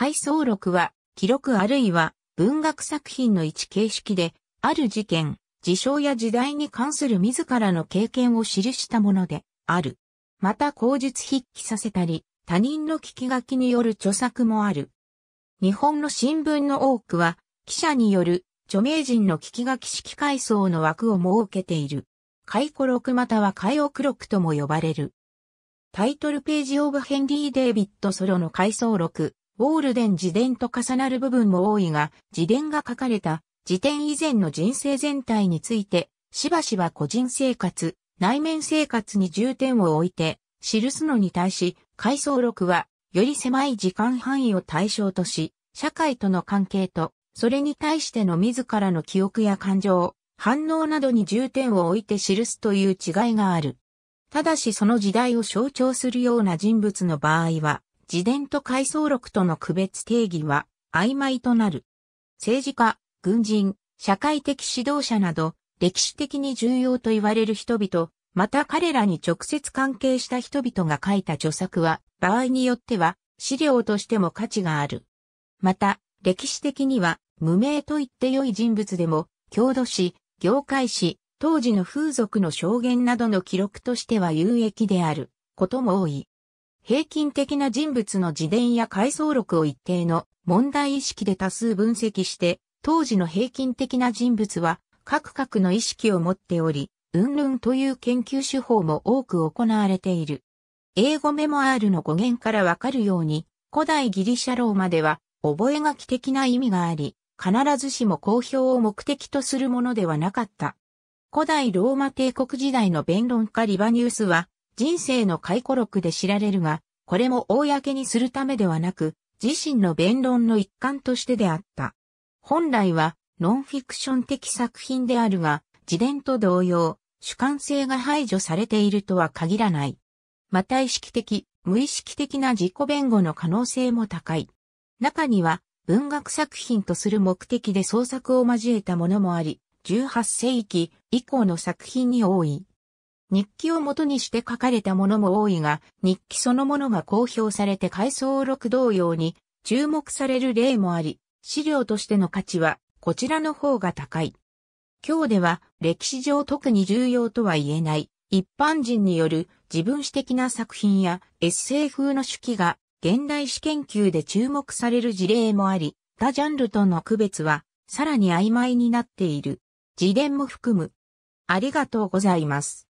回想録は、記録あるいは文学作品の一形式で、ある事件、事象や時代に関する自らの経験を記したものである。また口述筆記させたり、他人の聞き書きによる著作もある。日本の新聞の多くは、記者による著名人の聞き書き式回想の枠を設けている。回顧録または回憶録とも呼ばれる。タイトルページオブヘンリー・デイビッド・ソロの回想録、ウォールデン自伝と重なる部分も多いが、自伝が書かれた自伝以前の人生全体について、しばしば個人生活、内面生活に重点を置いて、記すのに対し、回想録は、より狭い時間範囲を対象とし、社会との関係と、それに対しての自らの記憶や感情、反応などに重点を置いて記すという違いがある。ただしその時代を象徴するような人物の場合は、自伝と回想録との区別定義は曖昧となる。政治家、軍人、社会的指導者など、歴史的に重要と言われる人々、また彼らに直接関係した人々が書いた著作は、場合によっては、資料としても価値がある。また、歴史的には、無名と言って良い人物でも、郷土史、業界史、当時の風俗の証言などの記録としては有益であることも多い。平均的な人物の自伝や回想録を一定の問題意識で多数分析して、当時の平均的な人物は各々の意識を持っており、云々という研究手法も多く行われている。英語メモアールの語源からわかるように、古代ギリシャローマでは、覚書的な意味があり、必ずしも公表を目的とするものではなかった。古代ローマ帝国時代の弁論家リバニウスは、人生の回顧録で知られるが、これも公にするためではなく、自身の弁論の一環としてであった。本来は、ノンフィクション的作品であるが、自伝と同様、主観性が排除されているとは限らない。また意識的、無意識的な自己弁護の可能性も高い。中には、文学作品とする目的で創作を交えたものもあり、18世紀以降の作品に多い。日記を元にして書かれたものも多いが、日記そのものが公表されて回想録同様に注目される例もあり、資料としての価値はこちらの方が高い。今日では歴史上特に重要とは言えない一般人による自分史的な作品やエッセイ風の手記が現代史研究で注目される事例もあり、他ジャンルとの区別はさらに曖昧になっている。自伝も含む。ありがとうございます。